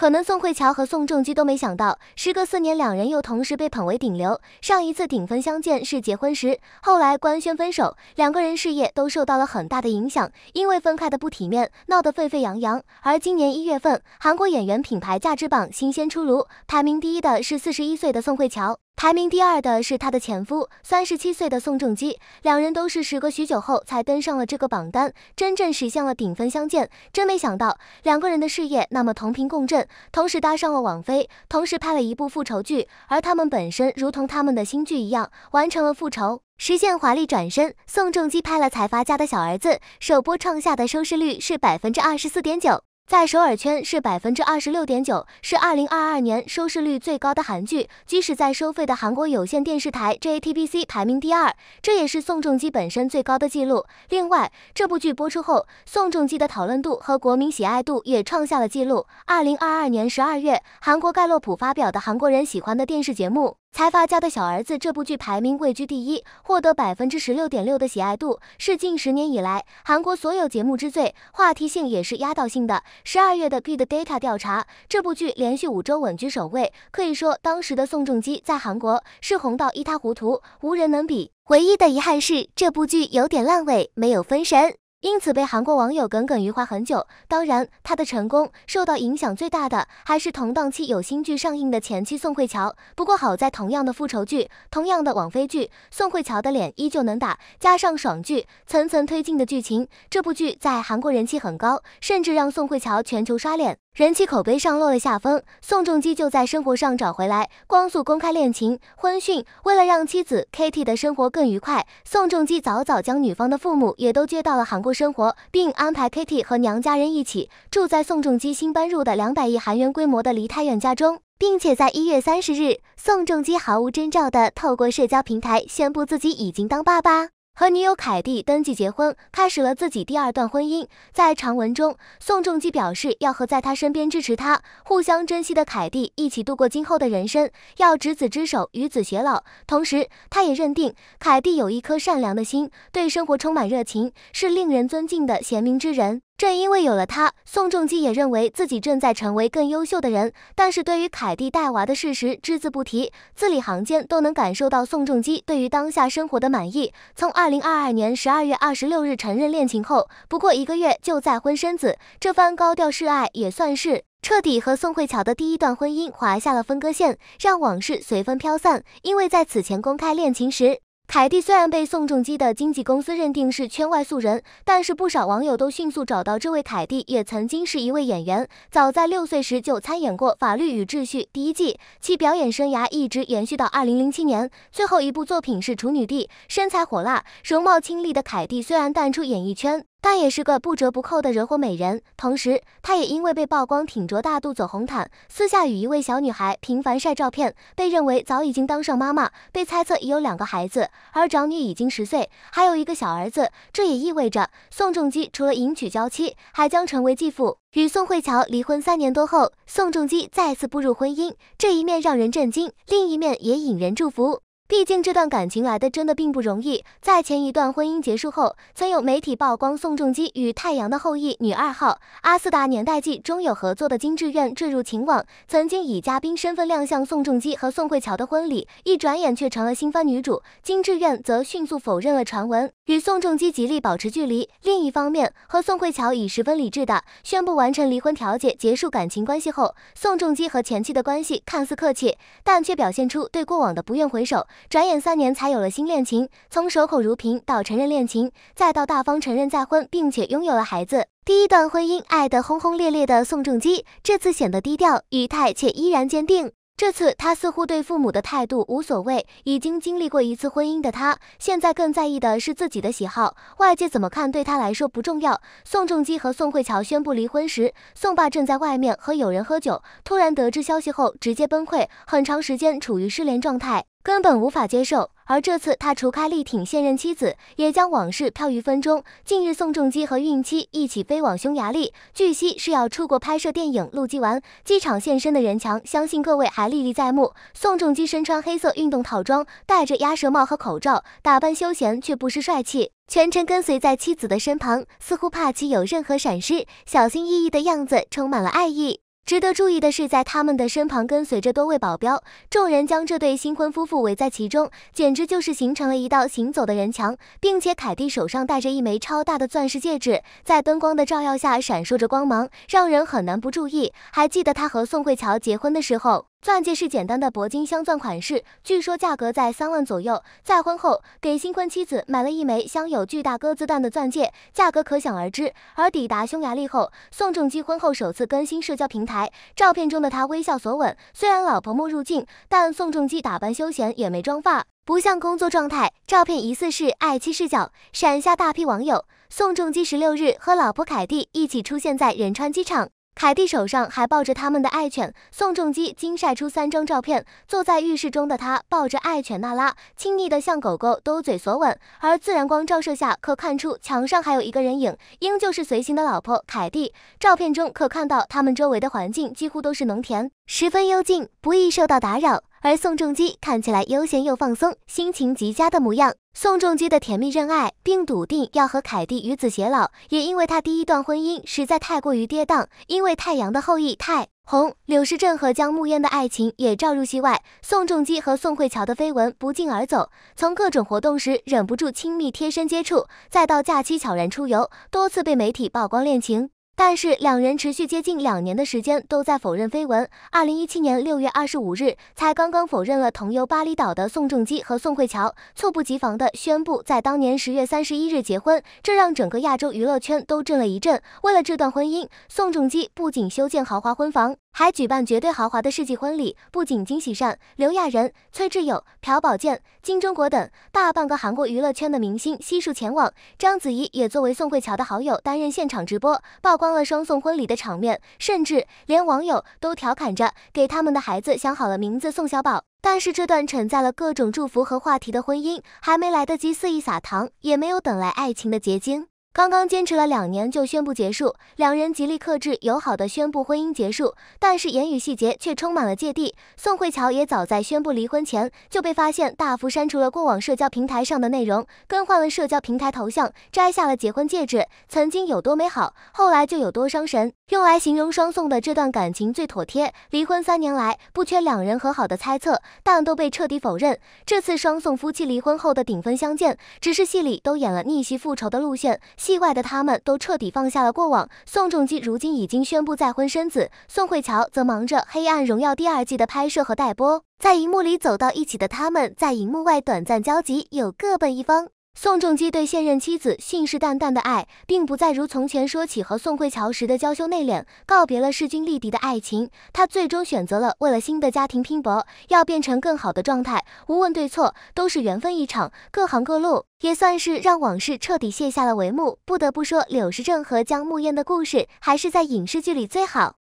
可能宋慧乔和宋仲基都没想到，时隔四年，两人又同时被捧为顶流。上一次顶峰相见是结婚时，后来官宣分手，两个人事业都受到了很大的影响，因为分开的不体面，闹得沸沸扬扬。而今年一月份，韩国演员品牌价值榜新鲜出炉，排名第一的是四十一岁的宋慧乔。排名第二的是他的前夫，三十七岁的宋仲基，两人都是时隔许久后才登上了这个榜单，真正实现了顶峰相见。真没想到，两个人的事业那么同频共振，同时搭上了网飞，同时拍了一部复仇剧，而他们本身如同他们的新剧一样，完成了复仇，实现华丽转身。宋仲基拍了财阀家的小儿子，首播创下的收视率是百分之二十四点九。在首尔圈是百分之二十六点九，是二零二二年收视率最高的韩剧。即使在收费的韩国有线电视台 JTBC 排名第二，这也是宋仲基本身最高的记录。另外，这部剧播出后，宋仲基的讨论度和国民喜爱度也创下了纪录。二零二二年十二月，韩国盖洛普发表的韩国人喜欢的电视节目。财阀家的小儿子这部剧排名位居第一，获得百分之十六点六的喜爱度，是近十年以来韩国所有节目之最，话题性也是压倒性的。十二月的 Good Data 调查，这部剧连续五周稳居首位，可以说当时的宋仲基在韩国是红到一塌糊涂，无人能比。唯一的遗憾是这部剧有点烂尾，没有分神。因此被韩国网友耿耿于怀很久。当然，他的成功受到影响最大的还是同档期有新剧上映的前妻宋慧乔。不过好在同样的复仇剧，同样的网飞剧，宋慧乔的脸依旧能打，加上爽剧层层推进的剧情，这部剧在韩国人气很高，甚至让宋慧乔全球刷脸。人气口碑上落了下风，宋仲基就在生活上找回来。光速公开恋情、婚讯，为了让妻子 k i t t y 的生活更愉快，宋仲基早早将女方的父母也都接到了韩国生活，并安排 k i t t y 和娘家人一起住在宋仲基新搬入的两百亿韩元规模的梨泰院家中，并且在一月三十日，宋仲基毫无征兆的透过社交平台宣布自己已经当爸爸。和女友凯蒂登记结婚，开始了自己第二段婚姻。在长文中，宋仲基表示要和在他身边支持他、互相珍惜的凯蒂一起度过今后的人生，要执子之手，与子偕老。同时，他也认定凯蒂有一颗善良的心，对生活充满热情，是令人尊敬的贤明之人。正因为有了他，宋仲基也认为自己正在成为更优秀的人。但是，对于凯蒂带娃的事实只字不提，字里行间都能感受到宋仲基对于当下生活的满意。从二零二二年十二月二十六日承认恋情后，不过一个月就再婚生子，这番高调示爱也算是彻底和宋慧乔的第一段婚姻划下了分割线，让往事随风飘散。因为在此前公开恋情时。凯蒂虽然被宋仲基的经纪公司认定是圈外素人，但是不少网友都迅速找到这位凯蒂，也曾经是一位演员。早在六岁时就参演过《法律与秩序》第一季，其表演生涯一直延续到二零零七年，最后一部作品是《处女地》。身材火辣、容貌清丽的凯蒂，虽然淡出演艺圈。但也是个不折不扣的惹火美人，同时，她也因为被曝光挺着大肚子走红毯，私下与一位小女孩频繁晒照片，被认为早已经当上妈妈，被猜测已有两个孩子，而长女已经十岁，还有一个小儿子。这也意味着宋仲基除了迎娶娇妻，还将成为继父。与宋慧乔离婚三年多后，宋仲基再次步入婚姻，这一面让人震惊，另一面也引人祝福。毕竟这段感情来的真的并不容易。在前一段婚姻结束后，曾有媒体曝光宋仲基与《太阳的后裔》女二号、《阿斯达年代记》中有合作的金智媛坠入情网，曾经以嘉宾身份亮相宋仲基和宋慧乔的婚礼，一转眼却成了新番女主。金智媛则迅速否认了传闻，与宋仲基极力保持距离。另一方面，和宋慧乔已十分理智的宣布完成离婚调解、结束感情关系后，宋仲基和前妻的关系看似客气，但却表现出对过往的不愿回首。转眼三年，才有了新恋情。从守口如瓶到承认恋情，再到大方承认再婚，并且拥有了孩子。第一段婚姻爱得轰轰烈烈的宋仲基，这次显得低调、语态且依然坚定。这次他似乎对父母的态度无所谓。已经经历过一次婚姻的他，现在更在意的是自己的喜好。外界怎么看，对他来说不重要。宋仲基和宋慧乔宣布离婚时，宋爸正在外面和友人喝酒，突然得知消息后直接崩溃，很长时间处于失联状态。根本无法接受。而这次，他除开力挺现任妻子，也将往事飘于风中。近日，宋仲基和孕妻一起飞往匈牙利，据悉是要出国拍摄电影《陆基完》。机场现身的人墙，相信各位还历历在目。宋仲基身穿黑色运动套装，戴着鸭舌帽和口罩，打扮休闲却不失帅气，全程跟随在妻子的身旁，似乎怕其有任何闪失，小心翼翼的样子充满了爱意。值得注意的是，在他们的身旁跟随着多位保镖，众人将这对新婚夫妇围在其中，简直就是形成了一道行走的人墙。并且，凯蒂手上戴着一枚超大的钻石戒指，在灯光的照耀下闪烁着光芒，让人很难不注意。还记得他和宋慧乔结婚的时候。钻戒是简单的铂金镶钻款式，据说价格在三万左右。再婚后，给新婚妻子买了一枚镶有巨大鸽子蛋的钻戒，价格可想而知。而抵达匈牙利后，宋仲基婚后首次更新社交平台，照片中的他微笑索吻。虽然老婆没入镜，但宋仲基打扮休闲，也没妆发，不像工作状态。照片疑似是爱妻视角，闪下大批网友。宋仲基十六日和老婆凯蒂一起出现在仁川机场。凯蒂手上还抱着他们的爱犬。宋仲基今晒出三张照片，坐在浴室中的他抱着爱犬娜拉，亲昵的向狗狗兜嘴索吻。而自然光照射下，可看出墙上还有一个人影，应就是随行的老婆凯蒂。照片中可看到他们周围的环境几乎都是农田，十分幽静，不易受到打扰。而宋仲基看起来悠闲又放松，心情极佳的模样。宋仲基的甜蜜认爱，并笃定要和凯蒂与子偕老，也因为他第一段婚姻实在太过于跌宕。因为太阳的后裔太红，柳时镇和江暮烟的爱情也照入戏外。宋仲基和宋慧乔的绯闻不胫而走，从各种活动时忍不住亲密贴身接触，再到假期悄然出游，多次被媒体曝光恋情。但是两人持续接近两年的时间都在否认绯闻。二零一七年六月二十五日，才刚刚否认了同游巴厘岛的宋仲基和宋慧乔，猝不及防地宣布在当年十月三十一日结婚，这让整个亚洲娱乐圈都震了一震。为了这段婚姻，宋仲基不仅修建豪华婚房。还举办绝对豪华的世纪婚礼，不仅惊喜上，刘亚仁、崔智友、朴宝剑、金钟国等大半个韩国娱乐圈的明星悉数前往。章子怡也作为宋慧乔的好友担任现场直播，曝光了双宋婚礼的场面，甚至连网友都调侃着给他们的孩子想好了名字宋小宝。但是这段承载了各种祝福和话题的婚姻，还没来得及肆意撒糖，也没有等来爱情的结晶。刚刚坚持了两年就宣布结束，两人极力克制，友好的宣布婚姻结束，但是言语细节却充满了芥蒂。宋慧乔也早在宣布离婚前就被发现大幅删除了过往社交平台上的内容，更换了社交平台头像，摘下了结婚戒指。曾经有多美好，后来就有多伤神。用来形容双宋的这段感情最妥帖。离婚三年来，不缺两人和好的猜测，但都被彻底否认。这次双宋夫妻离婚后的顶峰相见，只是戏里都演了逆袭复仇的路线，戏外的他们都彻底放下了过往。宋仲基如今已经宣布再婚生子，宋慧乔则忙着《黑暗荣耀》第二季的拍摄和待播。在荧幕里走到一起的他们，在荧幕外短暂交集，又各奔一方。宋仲基对现任妻子信誓旦旦的爱，并不再如从前说起和宋慧乔时的娇羞内敛，告别了势均力敌的爱情，他最终选择了为了新的家庭拼搏，要变成更好的状态。无问对错，都是缘分一场，各行各路，也算是让往事彻底卸下了帷幕。不得不说，柳时镇和江暮烟的故事，还是在影视剧里最好。